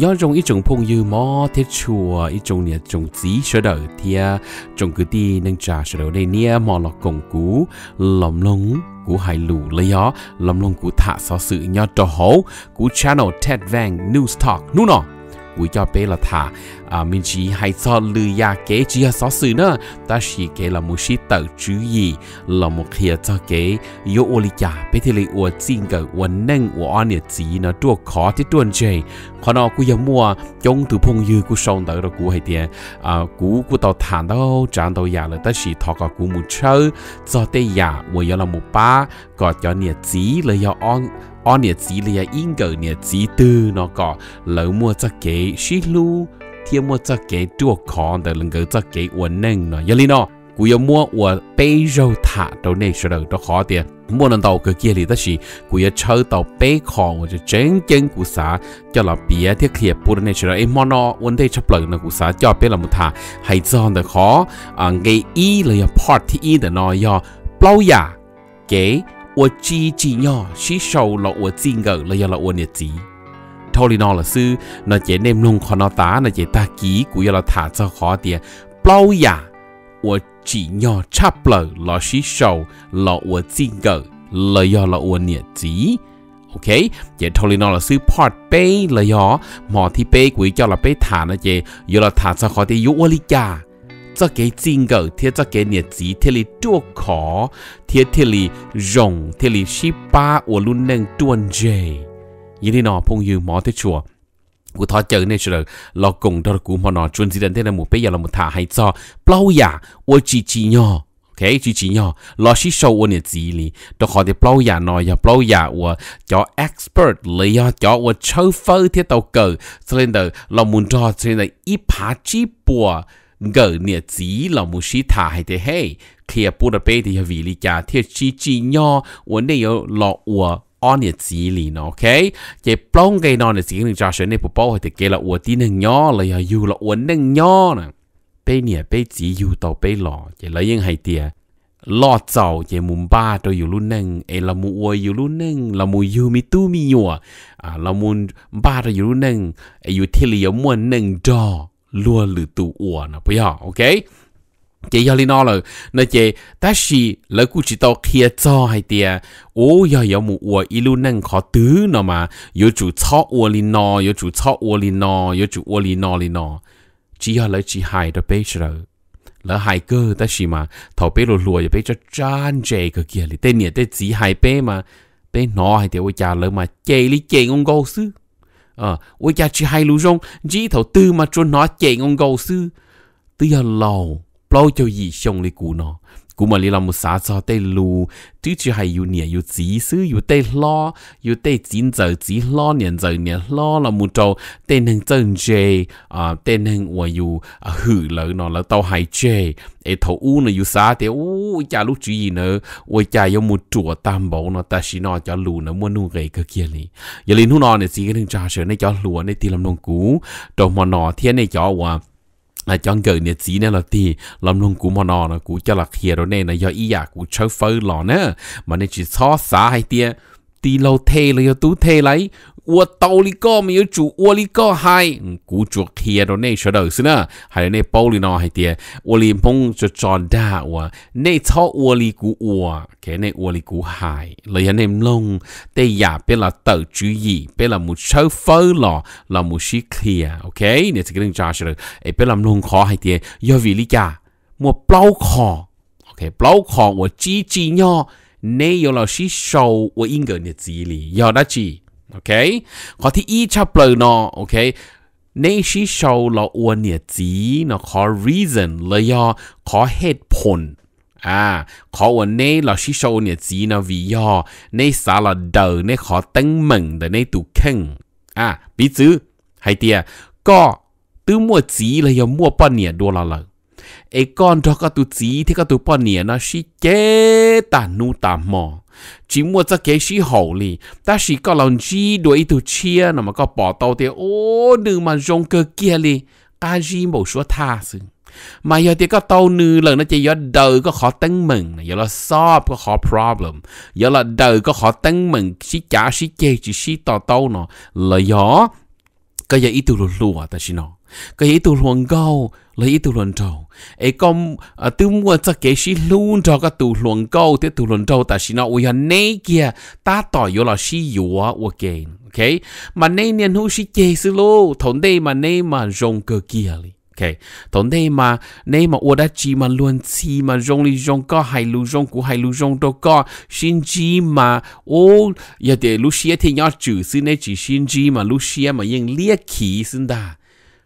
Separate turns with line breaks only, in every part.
nhớ trong ít trồng phong như mò thiết chùa ít trồng nhà trồng dí sơ đỡ thì trồng cứ đi nâng trà sơ đỡ đây nia mò lọc cổng cú lòm lông cú hài lù lấy ó lòm lông cú thả so sự nhớ trò hấu cú channel ted vang news talk nu nọ cú cho bé là thả à mình chỉ hay cho lư ya kế chỉ hay xóa sự nữa ta chỉ kế là một sĩ tự chú ý là một khi cho kế yo ô li cha bé thì lấy ô chính cái ô nâng ô anh nhật chỉ nó trua khó thì tuần chơi còn nó cũng giống mua trong từ phong dư cũng sống tới rồi cũng hay tiền à cũng cũng tàu thản đâu chẳng tàu ya là ta chỉ thọ cả cũng một chơi cho tới ya mà yo là một ba có cho nhật chỉ là yo on อันเนี่ยจีเลยอิงเกิลเนี่ยจีตื้อเนาะก็เหลือมัวจะเก๋ชิลู天么这给多看的能够这给我弄呢，有哩呢。古要摸我背肉塔到那时候都好点，摸能到个夜里的是古要抽到背靠我就真真古啥，叫了别的可以不的那时候，哎摸呢问题出不了古啥，叫别了木塔还这样的好啊，给一了要 part 一的呢要包呀给。我自己要吸收了我自个了，要了我的自己。thôi nó là sư nó chế nem luôn khó nó tá nó chế ta ký của là thả cho khó tiền bao giả của chỉ nhỏ chắp lờ là sĩ sầu là của tin cờ là do là của ok chế thôi nó là sư part B là do mò thì B của cho là B thả nó chế do là cho khó tiền yếu lý cho cái tin thì cho cái nhiệt trí thì là chua khó thì thì là thì là sĩ ba của luôn nâng tuần ยี่นี่นอพงยืมหมอที่ชัวกูทอเจอเนี่ยเฉลยลอกงทอกูมอนอจนสิเดนเทนหมูเปียเราหมูถ่าให้จอเปล่าอย่าอวจีจีย่อ OK，最近要老师说我的字里，都好的表扬呢，要表扬我叫 expert 了呀，叫我抽风的都够，所以呢，老们这所以呢，一爬几波，个日子老们是他还得嘿，可以不得背的要为了家，贴几几鸟，我那有老我。on ye zi li no okay ye plong ge no ne zi ni cho shen này po po te ge la wo ti ne nyo la ya yu la wo ne nyo na bây nè bây zi u to bây lo ye la yin hai tia lo zao ye mum ba to yu luôn neng e la mu wo yu luôn neng la mu yu mi tu mi yo a la mu ba to yu luôn neng e yu ti li yo mo neng do lua lu tu wo na po ya ok chị giờ lino rồi nơi chị ta chỉ lấy cú chỉ tao kia cho hay tiề ô giờ giờ mu ua ilu nâng khó tứ nó mà yo chủ chó ua lino yo chủ chó ua lino yo chủ ua lino lino chỉ giờ lấy chỉ hai đó bây giờ lỡ hai cơ ta chỉ mà thầu bé lùa lùa giờ bé cho chan chè cái kia đi, tên nhỉ tên chỉ hai bé mà bé nó hay tiề ôi cha lỡ mà chè li chè ngon gấu sư ờ ôi cha chỉ hai lú rong chỉ thầu tư mà cho nó chè ngon gấu sư tư giờ lâu bao cho gì xong lấy cú nó cú mà lấy làm một xã cho tê lù chứ hay yêu nhẹ yêu chỉ sư yêu tê lo yêu tê chín giờ chỉ lo nhận một trâu tê nâng chân chê à tê nâng và yêu hử lỡ nó là tao hay chê ấy thầu u nó yêu xã tê u cha lúc chú gì nữa ôi cha yêu một chùa tam bảo nó ta xí nó cho lù nó mua nu gầy cơ kia đi giờ lên hú nó này xí cái thằng cha sợ này cho lùa này thì làm nông cú trâu mà nó thiên này cho và là chọn gửi nè chỉ nè là thì làm luôn cú mòn nò cú cho là khía rồi nè là do ý à cú chơi phơi lò nè mà nè chỉ xóa xả hay tia ti lâu thê là do tú thê lấy 我兜里个没有住，我里个还古着贴到那舌头是呢，还有那包里呢还贴，我里碰就长大我，那草我里古我，给那我里古海，了呀那弄，对呀，别了斗主意，别了木抽风了，了木是 clear，OK，你这个人扎实了，哎，别了弄 khó 还贴，要为你家，莫包 khó，OK，包 khó 我几几鸟，你有老师手，我应该你自己，要得几。โอเค ขอที่อีชาบเปลือนอโอเคในชีชาวเราอวนเนี่ยจีเนาะขอ reason เลยอขอ เหตุผล อ่าขอวันนี้เราชิโชเนี่ยจีเนาะวิยอในสาราเดินในขอตั้งมึงแต่ในตุเข่งอ่าปีจื้อไฮเตีย ก็ตื้อมั่วจีเลยยอมั่วป้อนเนี่ยดัวเราเลยไอ้ก้อนทอก็ตุจีที่ก็ตุป้อนเนี่ยนะชีเจตานูตามมอ chỉ mua cho cái gì hậu lì ta chỉ có lòng chi đuổi ít chia nó mà có bỏ tàu thì ô nữ mà dùng cơ kia lì ta gì một số tha sự mà giờ thì có tàu nữ lần nó chỉ giờ đời có khó tăng mừng giờ là solve có khó problem giờ là đời có khó tăng mừng sĩ trả sĩ chơi chỉ sĩ tàu tàu nó là gió cái giờ ít tụ lùa ta chỉ nó cái ý tu luận câu lấy ý tu luận trâu ấy công à tu mua cho cái gì luôn cho cái tu luận câu thế tu luận trâu ta sĩ nó ôi này kia ta tỏ yếu là sĩ yếu ok ok mà nay niên hữu sĩ chế sư lô thốn đây mà này mà rong cơ kia li ok thốn đây mà này mà ôi đã chi mà luôn chi mà rong li rong có hai lu rong của hai lu rong đâu có xin chi mà ô giờ để lu sĩ thì nhớ chữ xin này chỉ xin chi mà lu sĩ mà yên liếc khí xin đa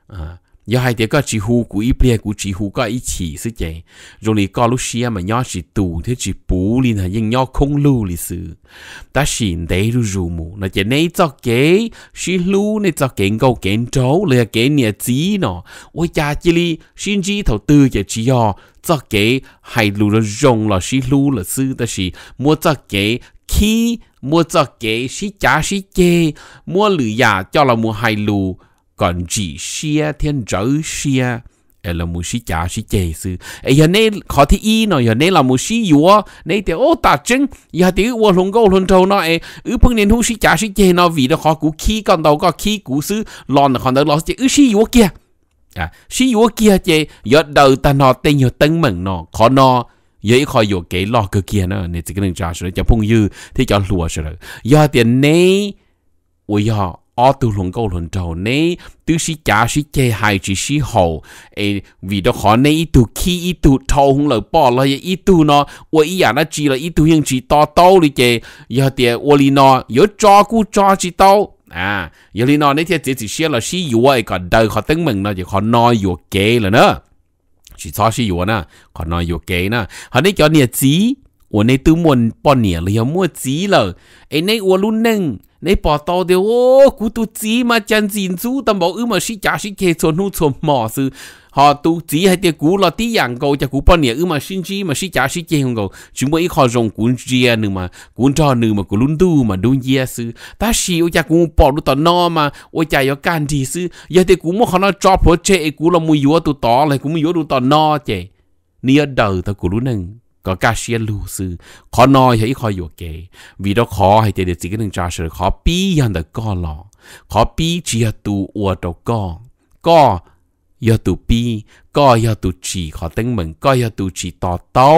啊，要还得个几乎古一边古几乎个一起是这，容易搞路西嘛，要是堵的是补哩呢，人要空路哩是，但是得路入目，那这你做给是路你做给够给走，了给你子呢，我家这里甚至头 tư 也只要做给还路了容了是路了是，但是莫做给 khi mua cho kế sĩ trả sĩ chê mua lửa giả cho là mua hai lù còn chỉ xia thiên trở xia e là mu sĩ cha sĩ chế sư giờ nay khó thì y nó giờ nay là mu sĩ yếu nay thì ô ta chân giờ thì ô lùng gấu lùng trâu nó e ư phong niên hú sĩ cha sĩ chế vì đó khó cú khí con đầu có khí cú sư lòn còn đó lo chế ư sĩ yếu kia à sĩ yếu kia chế giờ đầu ta nó tên giờ tân mừng nó khó nó vậy khỏi vô cái lo kia nó nên cái đường trà rồi cho phong thì cho lùa rồi giờ tiền nay ôi giờ ở từ luồng câu luận trầu nấy từ sĩ cha sĩ chê hai chỉ sĩ hậu ấy vì đó họ nấy ít tu khi ít tu thâu hung lợi bỏ lại ít tu nó ô ý à nó chỉ là ít tu hiện chỉ to to đi chê giờ tiệt ô li nó giờ cho cú cho chỉ to à giờ li nó nấy thiệt chỉ chỉ là sĩ yếu ấy còn đời họ tính mình nó chỉ họ nói yếu kế là nữa chỉ cho sĩ yếu nè họ nói yếu kế nè họ nấy cho nhiệt chí ô nấy tư mua chí là ấy nấy ô luôn nâng 你把到的哦，古都只嘛讲珍珠，但冇有嘛是假是开错弄错嘛是，哈都只系啲古落啲人个，就古半年有嘛先知嘛是假是开个，全部一靠用管治啊，你嘛管查你嘛古轮都嘛都也是，但是我只古保到到那嘛，我只要干啲事，有啲古冇可能抓破车，古落冇有都打嚟，古冇有都打那嘅，你要 đầu 到古轮能。ก็กาเชียลูซื้อขอนอยให้คอยอยู่เกวีดอขอให้เจเดจิกันหนึ่งจาเสขอปียันเดก็หลอขอปีเจียตูอวดก็ก็ยาตูปีก็ยาตูจีขอตั้งเหมือนก็ยาตูจีต่อเต้า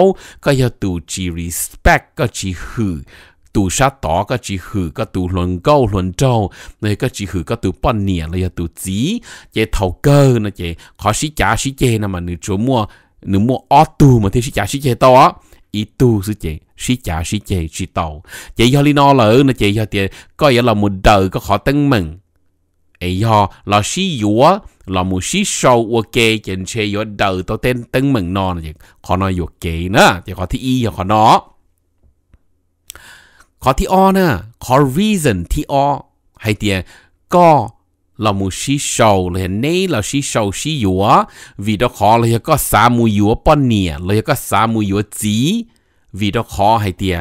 ก็ยาตูจี respect ก็จีหือตูชาต่อก็จีหือก็ตูหลนเก้าหลนเจ้าเลยก็จีหือก็ตูป้อนเหนียเลยยาตูจีเจเท่าเกอร์นะเจขอชิจ้าชิเจนะมันหนึ่งจัวมัว nếu mua ô tù mà thì sĩ chả sĩ chè to á ý tu sư chè sĩ chả sĩ chè sĩ tàu chè do lý nó lỡ nó chè do tiền coi giờ là một đời có khó tân mừng ấy do là sĩ dúa là một sĩ sâu ok chè chè do đời tao tên tân mừng nó nè khó nói dúa kệ nè. chè khó thi y khó nó khó thi o nè khó reason thi o hay tiền có เรามูชีชาวเลยเนี่เราชีโชวชีหยัววีดอคอเลยก็สามูหยัวป้อนเนี่ยเลยก็สามูหยัวจีวีดอคอให้เตีย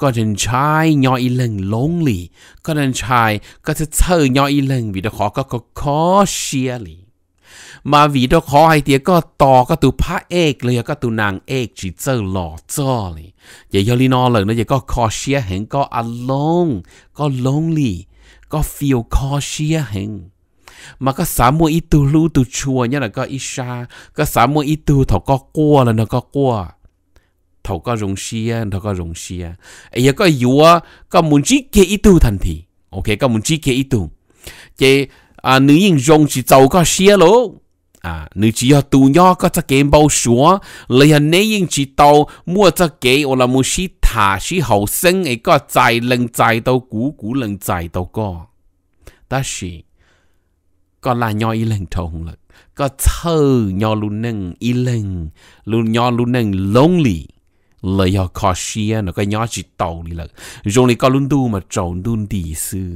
ก็เดินชายยออีเลิงลงลีก็เดินชายก็จะเชิญยออีเลงวีดอคอก็ก็คอเชียลีมาวีดอคอให้เตียก็ต่อก็ตัวพระเอกเลยก็ตัวนางเอกจีเจอหล่อเจอเลยอย่ายอลีนอเลยนะอย่าก็คอเชียเห็นก็อัลลงก็ลงลีก็ฟีลคอเชียเห็น mà có sáu mươi ít tu lưu tu chùa nhá là có ít xa có sáu mươi ít tu thọ có cua là nó có cua thọ có rồng xia thọ có rồng xia ấy có yếu có muốn chỉ kế ít tu thành thì ok có muốn chỉ kế ít tu chứ à nữ nhân rồng chỉ giàu có xia lỗ à nữ chỉ có tu nhỏ có chắc kiếm bao xóa, lấy hàng nữ nhân chỉ tàu mua chắc kế hoặc là mua xí thả xí hậu sinh ấy có tài lần tài tàu cũ cũ lần tài tàu co đó là ก็ลาย่ออีเล่งทงเลยก็เธอยอลุนนึงอีเล่งลุนยอลุนนึงลงลีเลยยอคอเชียนก็ยอจิตตอลีเลยจงลีก็ลุนดูมาจงดุนดีซื้อ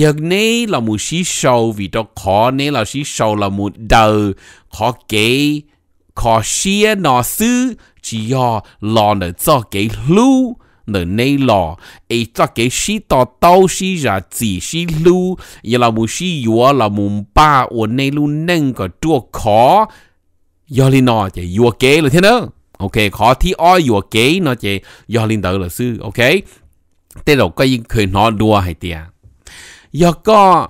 อย่างนี้เรามูชีโชว์วิดขอนี้เราชีโชว์เรามูเดอขอเก๋ขอเชียนอซื้อจียอลอนเดอจ่อเก๋ลู่ nở nay lò ấy cho cái sĩ tỏ tàu sĩ ra chỉ sĩ lu giờ là mu sĩ yếu là mu ba ở nay lu nâng cái chua khó giờ lên nó chỉ yếu kế là thế nữa ok khó thì ai yếu kế nó chỉ giờ lên đỡ là sư ok thế rồi có cái khởi nó đua hay tiệt giờ à? có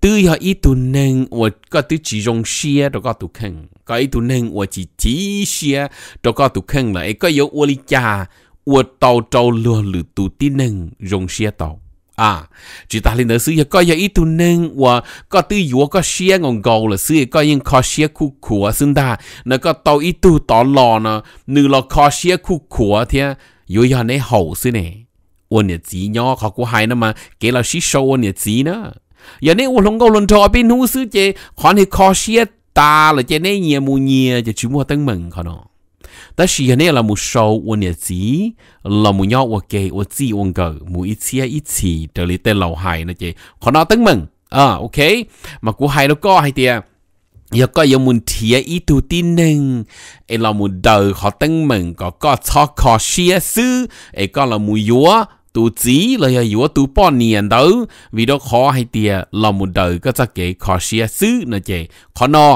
tư giờ ít tu nâng và có tư chỉ dùng xe rồi có tu khăn có ít tu nâng và chỉ chỉ xe rồi có tu khăn là ấy có yếu ô lý cha 我到找了路途的人容些到啊，只打理那事也搞也一度人我搞对我搞些昂高了，事也搞因靠些苦苦啊，现在那个到一度到老呢，你了靠些苦苦啊天，有要你好些呢，我日子鸟考过海那么给了些收我日子呢，要你我龙高轮头边努事姐，看你靠些大了，姐那也木也就去莫等门可能。但是有呢，那么少我日子，那么要我给我自我个，每一次一次这里的老海那些，可能等们啊，OK，嘛古海都高海点。又ก็ยังมุนเทียอีตูตีหนึ่งไอเรามุนเดอเขาตั้งมึงก็ก็ชอคอเชียซื้อไอก็เรามุยัวตูจีเลยอยู่ว่าตูป้อนเนียนเด้อวิดีโอคอให้เตียเรามุนเดอก็จะเก๋คอเชียซื้อนะเจขอนอ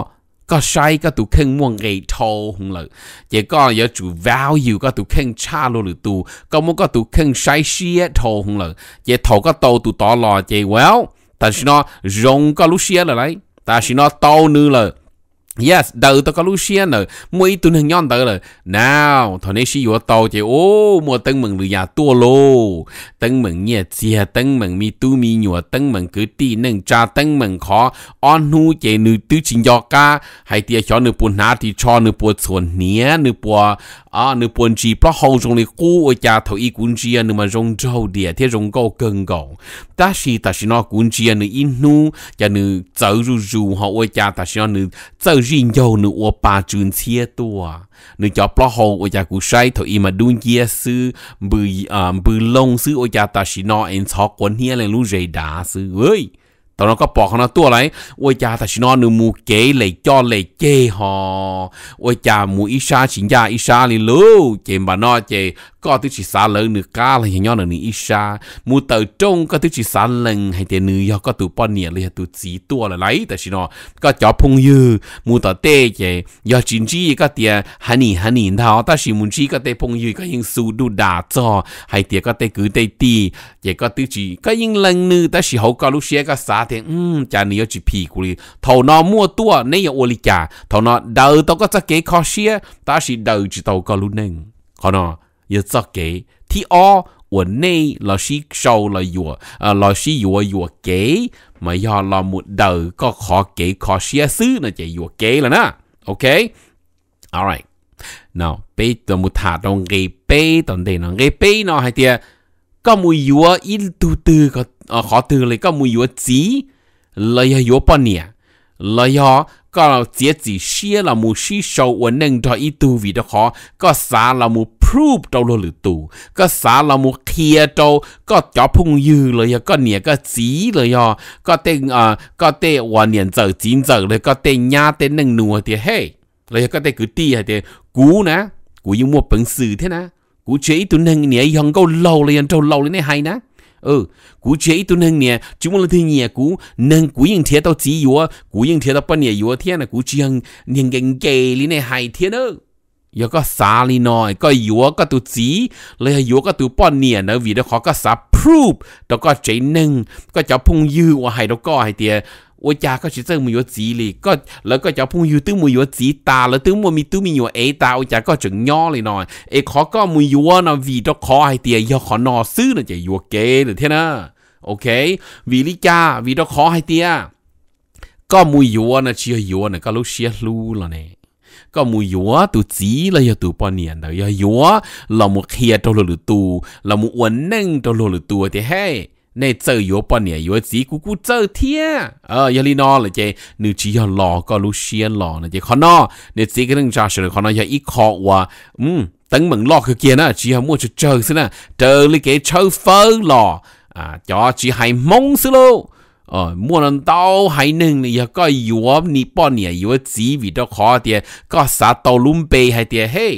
có sai có tụ khen mua ngày thô không lợi, chỉ có giờ chủ value có tụ khen cha luôn lử tụ có muốn có tụ khen sai xia thô không lợi, chỉ thô có tàu tụ tỏ lò chỉ well ta chỉ nó rong có lúc xia là lấy, ta chỉ nó tàu nữa là Yes, đầu tôi có Lucian rồi, mỗi tuần hàng nhọn đợi rồi. Now, thằng này sĩ yếu tàu chứ, ô, mua tân mừng lừa nhà tua lô. Tân mừng nhẹ chìa, tân mừng mi tu mi nhùa, tân mừng cứ tì nâng cha, tân mừng khó, on hù chế nữ tư chính do ca, hay tìa cho nữ buồn nà thì cho nữ buồn xuân nhé, nữ buồn, à, nữ buồn chì, bà hầu rong lì cú, ở nhà thầu y cuốn chìa, nữ mà rong trâu địa, thế rong gâu cân gầu. Ta xì ta xì nó cuốn chìa, nữ in nu, chà nữ dấu rù rù, họ ở nhà ta xì nó nữ dấu riêng dâu nữ ô ba chun chia tua nữ cho bà hồ ô cha cụ sai thổ im mà đun chia sư bự à, bư lông sư ô cha ta chỉ nó em cho quấn hia lên lũ rầy đá sư ơi tao nó có bỏ nó tua lại ôi cha ta chỉ nó nữ kế lấy cho lấy chê họ ôi cha mù ít xa chính gia ít lú chê mà nó chê có thứ chỉ xa lỡ nữ ca là hình nhau là nữ isha mu tờ trông có thứ chỉ xa lần hay tiền nữ do có tụ bọn nhẹ là tụ chỉ tua là lấy tại sao có chó phong dư mu tờ tê chế, do chính trị có tiền hani hani thảo, ta chỉ muốn chỉ có tê phong dư có những su đu đà cho hay tiền có tê cứ tê ti chế có thứ chỉ có những lần nữ ta chỉ hậu có lúc xe có xa thì um chả nữ chỉ pì của đi thầu nó mua tua nên là ô lý chả thầu nó đầu tao có cái khó xe ta chỉ đầu chỉ tàu có lúc nên còn nó 也做给。第二，我内老师收了药，呃，老师药药给，mà do là một đời có khó kể khó xia xứ nó chạy vô kế là nè ok alright nào bây giờ một thả đồng gây bê đồng đây nó gây bê nó hay tia có một yếu ít tu tư có khó tư lại có một yếu chỉ là yếu bao nhiêu 了呀，搞了自己写了么写手，我弄到一度味的好，搞啥了么 prove 到了里度，搞啥了么 care 到，搞交朋友了呀，搞年个急了呀，搞得啊，搞得我年走紧走了，搞得伢得弄弄的嘿，了呀，搞得个地还得古呢，古有么本事的呢，古这一度弄年养够老了，养到老了呢还呢。ừ cú chế tu nâng nè chúng mình là thiên nhẹ cú nâng cú yên thế tao chỉ yếu cú yên thế tao bao nhiêu yếu thế là cú chỉ hằng nhân cái gì lý này hay thế nữa giờ có xả lý nói có yếu có tu chỉ lấy yếu có tu bao nhiêu nữa vì đó khó có xả proof đó có chế nâng có cháu phong dư hoặc hay đó có hay tiền 我家个是真没有子哩，个那个交朋友都没有子打了，都没咪都没有挨打，我家个真鸟哩喏，哎，考个没有那味道考还得要考老师了，就要给了天呐，OK，为了家味道考还得，个没有那只有那个老师路了呢。ก็มูยัวตูจีเลยตูปอนเนียนเลยยัวเรามูเคียตัวหรือตูเรามูอ้วนนึ่งตัวหรือตัวเดี๋ยวให้ในเจออยู่ปะเนี่ยอยู่จีกูกูเจอเทียเออยลีนอเลยเจนึ่จียอลอก็รู้เชียนลอนะเจขอนอเนี่ยจีก็ต้องจ้าเฉลยขอนอยาอีคอว่าอืมตั้งเหมือนลอคือเกียนะจีฮะมั่วจะเจอสินะเจอเลยเกเชอเฟอร์ลออ่าจอจีให้มงสิโลเออมั่วนั่นต้าให้หนึ่งเนี่ยก็อยู่นี่ปะเนี่ย อยู่จีวิดอคอเดียก็สาตอลุมเปให้เดียเฮ้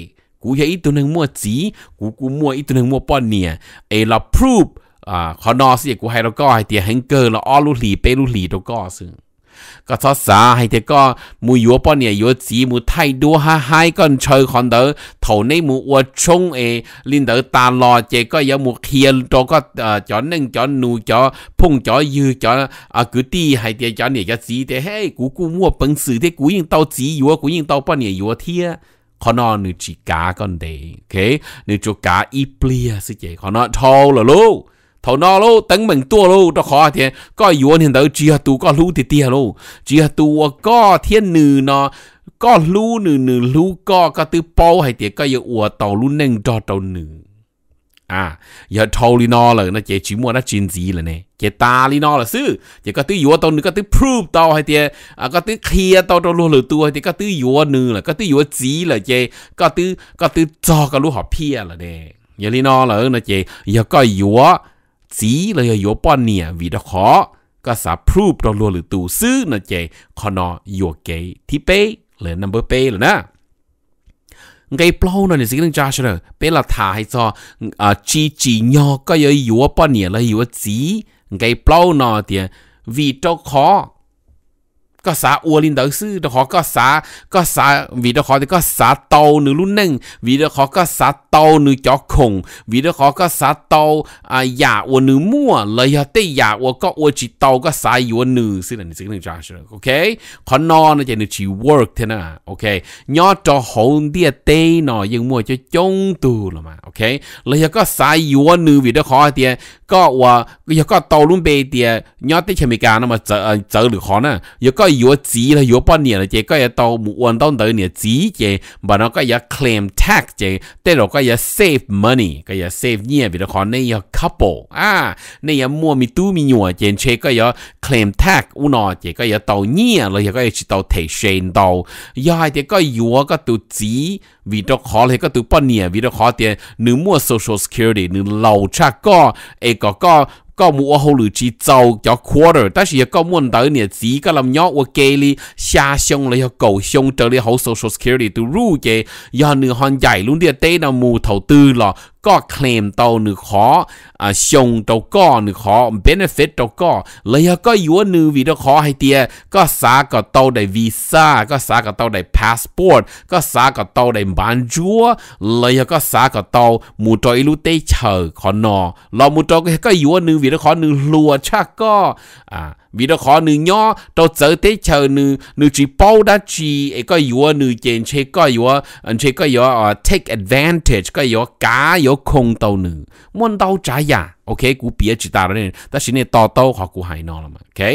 กูอยากอีตัวหนึ่งมั่วจีกูกูมั่วอีตัวหนึ่งมั่วปอนเนี่ยเอลาพรูฟ à khó nó sẽ của hai đâu có hai tiền hắn cơ là ó lú lì bê lú lì đâu có sự có sao xa hay thế có mù yếu bao nhiêu yếu chỉ mù thay đua ha hai con chơi còn đỡ thầu này mù ua chung ấy linh đỡ ta lo chỉ có yếu mù kia cho có cho nên cho nu cho phong cho dư cho à cứ đi hay thế cho này cho chỉ thế hey cú cú mua bận sự thế cú yên tao chỉ yếu cú yên tao bao nhiêu yếu thiệt khó nó nữ chỉ cá con đấy ok nữ chỗ cá ít plia sự chỉ khó nó thâu là thầu nó lô tấn mình tua lô cho khó thì có yuan hiện tới chỉ tu có lú thì tia lô chỉ tu có thiên nữ nó có lú nữ nữ lú có có từ bao hay thì có yêu ủa tàu lú nâng cho tàu nữ à giờ thâu li nó là nó chỉ chỉ mua nó chuyên gì là nè chỉ ta li nó là sư chỉ có tới yuan tàu nữ có tới prove tàu hay thì à có tới clear tàu trong lúa lửa tu hay thì có tới yuan nữ là có tới yuan gì là chỉ có tới có tới cho cái lú họ pia là nè giờ li nó là nó chỉ giờ có yuan จีเลยโยป้อนเนี่ยวีดขอก็สาพรูปอรัวหรือตูซื้อนะเจคอนอโยเกที่เป้หรือนัมเบอร์เป้หรือนะไงเปล่าเน่ยสิเรื่งจ้าเนลเปหลกทาให้ซออาจีจียอก็เยอะอยู่วป้อนเนี่ยเลยอยู่สจีไงเปล่าหน่ยเดียวีดขอก็สาอัวลินเตอร์ซื้อดอกขอก็สาก็สาวีดอกขอก็สาเตาหนึ่งรุ่นหนึ่งวีดอกขอก็สาเตาหนึ่งจอกคงวีดอกขอก็สาเตาอ่าหยาอัวหนึ่งมั่วเลยเตยหยาอัวก็อัวจีเตาก็สาอยู่อัวหนึ่งซึ่งนั่นซึ่งหนึ่งจ้าใช่โอเคขอนอนนะจะหนึ่งจี work เท่านั้นโอเคยอดจอหงเดียเตยหน่อยยังมั่วจะจงตูหรอมาโอเคเลยก็สาอยู่อัวหนึ่งวีดอกขอเดียก็ว่ายังก็เตาลุ่มเบียเดียยอดเตยเชมิกานะมาเจอเจอหรือขอนะยังก็ có yếu chỉ là bao nhiêu là chỉ có yếu tàu một tàu tới nhiêu chỉ chỉ mà nó có yếu claim tax chỉ tới rồi có yếu save money có yếu save nhiều vì nó còn này yếu couple à này yếu mua mi tu mi nhua chỉ chỉ có yếu claim tax u nó chỉ có yếu tàu nhiều rồi có yếu tàu thể xuyên tàu yếu thì có yếu có tụ chỉ vì nó khó thì có tụ bao nhiêu vì nó khó thì nếu mua social security nếu lâu chắc có ấy có có mua hồ lử chỉ chỉ và giàu cho quarter 但是也搞问到你自个 làm nhỏ 我给你下乡了要狗熊这里好 social security giải luôn đi thầu tư 都入嘅，然后你看曳 luôn 啲低到木头堆咯。ก็เคลมเตาหนึ่งขอชงเตาก็หนึ่งขอ benefit ตาก็ เลยก็ยัวหนึ่งวีตัขอให้เตีย ก็สากับตาได้วีซ่าก็สากับตาได้ passport ก็สากับตาได้บันจัวเลยก็สากับตามูตอิลุเตเชอขอนอเรามูตก็ยัวหนึ่งวีตัขอหนึ่งลัวชักก็อ่า vì đó khó nữ nhỏ đâu giờ tới chờ nữ nữ chỉ bao đã chỉ ấy có yếu nữ chèn chế có yếu anh chế có yếu à take advantage có yếu cá yếu không tàu nữ muốn tàu trả ya ok cú bia chỉ ta rồi nên ta xin này tàu tao họ cú hại nó mà, ok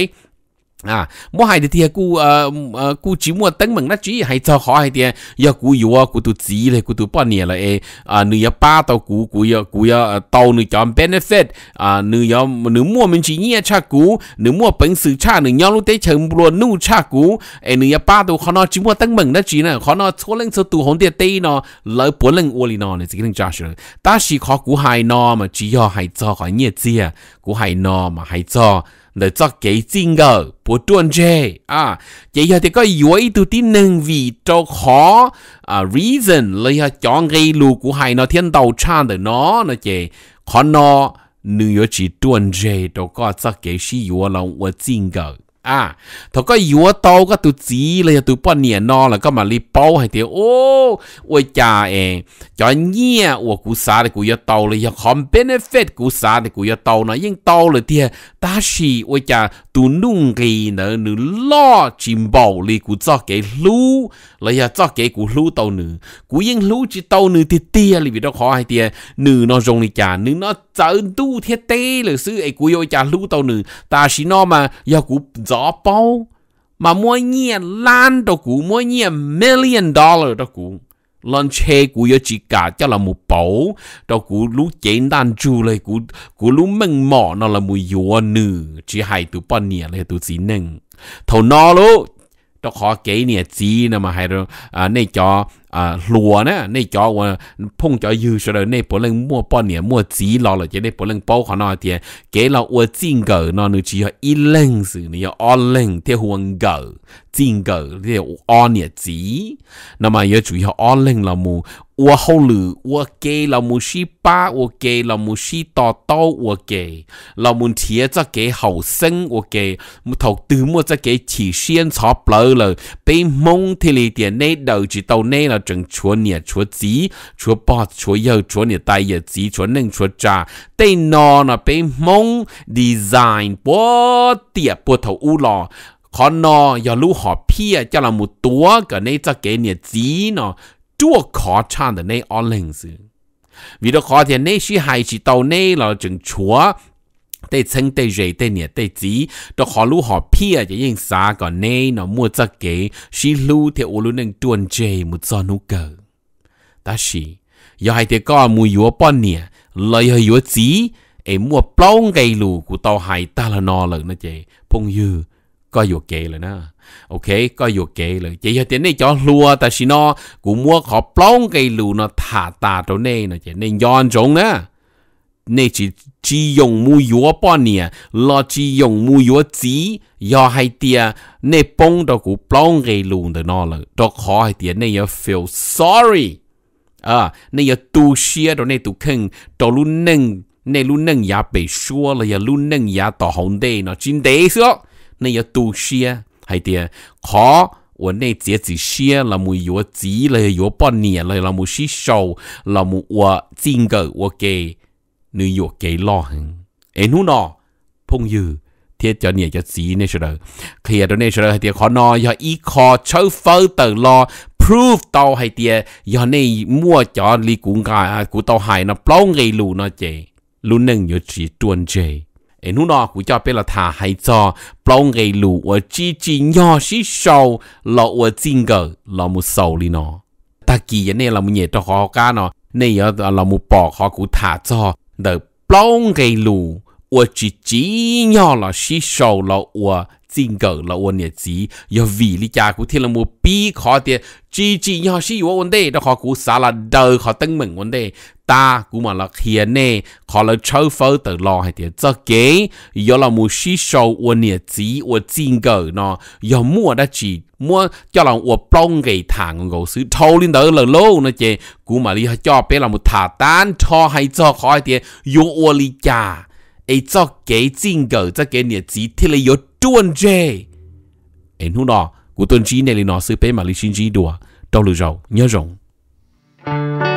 啊，莫系啲啲古呃呃古主莫等门那主系就好系啲，要古有啊古都知咧，古都半年了诶，啊你要巴到古古要古要到你讲 benefit 啊，你要你莫名其妙差古，你莫本事差，你要路得成不落路差古，诶你要巴到可能主莫等门那主呢，可能错人错都红啲低呢，老本人窝里呢，你自己能抓住，但是考古系呢嘛，主要系做行业知啊，古系呢嘛系做。là cho cái chính ngờ bố chuẩn chế à chỉ là thì có yếu tố tí nâng vì cho khó à reason là là chọn cái lù của hai nó thiên đầu chan để nó nó chỉ khó nó nếu chỉ chuẩn chế đâu có cho cái gì yếu lòng của chính ngờ à thọ có yếu tố có tụi chỉ là tụi bao nhiêu nó là có mà li bao hay thiếu ô ôi cha em cho nhia ô cú sa thì cú yếu tố là không benefit cú sa thì cú yếu tố nó nhưng tố là thì ta chỉ ôi cha tụi nung cái nữa nữ lo chim bảo li cú cho cái lú là cho cái cú lú tàu nữ cú nhưng lú chỉ tàu nữ thì tia li vì khó hay tia nữ nó rong li cha nữ nó chở tu thiết tê là sư ấy cú yêu cha lú tàu nữ ta chỉ nó mà giờ cú gió bao mà mỗi nhiên lan đó cũ mỗi nhiên million dollar đó cũ lần chê cũ yo chỉ cả cho là một bầu đó cũ lú chế đàn chu เลย cũ cũ lú mừng mỏ nó là một yo nữ chỉ hay tụ bao nhiêu là tụ gì nâng thầu nó đó khó kế nè gì nè mà hay rồi à này cho à lúa nè nè cho và phong cho yêu rồi đấy nè mua bao nhiêu mua chỉ lo là chỉ nè bộ lần bao khả năng cái là ua chín gờ nữa chỉ ít lần sự nè ở lần theo huống gờ chín gờ thì ở nè chỉ nó mà yêu chủ yếu ở là mu ua hậu lử ua kê là mu shi ba ua kê là mu shi to to ua kê là mu thiệt cho cái hậu sinh ua kê mu thầu từ mua cho cái chỉ xuyên chó bờ là bên mông thì liền tiền nè chỉ tàu nè là 整 chúa nhẹ chúa tí chúa bọt chúa yêu chúa nhẹ tay nhẹ tí chúa nâng chúa cha tây nọ là bê mông design bó tiệp bó thầu u lò khó nọ giờ lũ họ pia cho là một túa cả nay cho cái nhẹ tí nọ chúa khó chăn ở nay ở lưng sự vì thì nay chỉ hay chỉ tàu nay là chừng chúa tê chân tê rể tê nhiệt tê chí đó khó lưu họ pia chỉ yên xa còn nay nó mua chắc kế xí lưu thì ô lưu nâng tuần chê một cho nụ cờ ta xì giờ hai thế có e mua yếu bọn nè lời hơi yếu chí em mua plong gây lù của tao hai ta là nó lợn nó chê phong dư có yếu kế là ok có yếu kế là giờ tiếng này cho lùa ta nó cũng mua họ plong gây lù nó thả ta chỗ này nó chê nên yon trống nữa 那只只用木药半年，那只用木药子，要还点那帮到个帮给弄的那了，到好还点那要 feel sorry 啊，那要多些到那多坑，到路能那路能也被说了，也路能也到红的那真得说，那要多些还点好。我那节子些了没有子了，有半年了，了没吸收，了没我进个我给。nữ dụ kế lo hẳn ế nú phong dư thiết cho nhẹ cho xí nè sơ đờ khi nè sơ đờ hay tiệt khó nọ do ý chớ phơ lo proof tao hay tiệt do nè mua cho li cũng cả của tao hay nó plong gây lù nó chê lù nâng nhớ chỉ tuần chê ế nú nọ của cho biết là thả hay cho plong gây lù ở chi chi nhỏ xí sâu lo ở chinh lo một sâu li nọ ta kỳ nè là một nhẹ cho khó ca nọ nè là một bỏ khó của thả cho the plong gay lu, wo chỉ chỉ nhỏ là xí sầu là wo 金梗了我年纪要为了家姑天了么比考的，只只要是我问的，那考姑啥了都考登门问的，ta cũng mà là hiện nè, họ là chơi phơi từ lo hay thì cho kế, do là một sĩ sâu của nhiệt chỉ của chiến cờ nó, do mua đã chỉ mua cho là của plong cái thằng của sự thâu lên tới là lô nó chè, cũng mà đi cho bé là một thả tan cho hay cho khỏi thì yo ô li cha, ấy cho kế chiến cờ cho kế nhiệt chỉ thì là yo tuần chê anh hú đó, Của tuần trí này lì nó sư bế mà lì xin trí đùa Đâu lì rầu nhớ rộng Thank you.